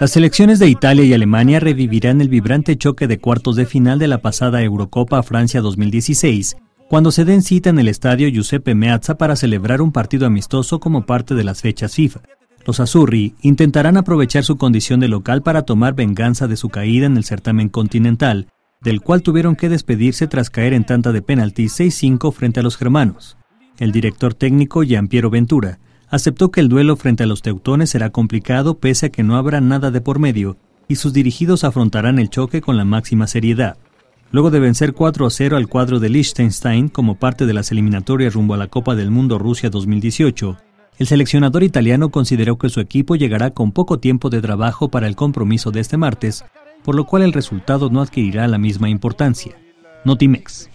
Las selecciones de Italia y Alemania revivirán el vibrante choque de cuartos de final de la pasada Eurocopa Francia 2016, cuando se den cita en el estadio Giuseppe Meazza para celebrar un partido amistoso como parte de las fechas FIFA. Los Azurri intentarán aprovechar su condición de local para tomar venganza de su caída en el certamen continental, del cual tuvieron que despedirse tras caer en tanta de penaltis 6-5 frente a los germanos. El director técnico Gianpiero Ventura aceptó que el duelo frente a los teutones será complicado pese a que no habrá nada de por medio y sus dirigidos afrontarán el choque con la máxima seriedad. Luego de vencer 4 a 0 al cuadro de Liechtenstein como parte de las eliminatorias rumbo a la Copa del Mundo Rusia 2018, el seleccionador italiano consideró que su equipo llegará con poco tiempo de trabajo para el compromiso de este martes, por lo cual el resultado no adquirirá la misma importancia. Notimex.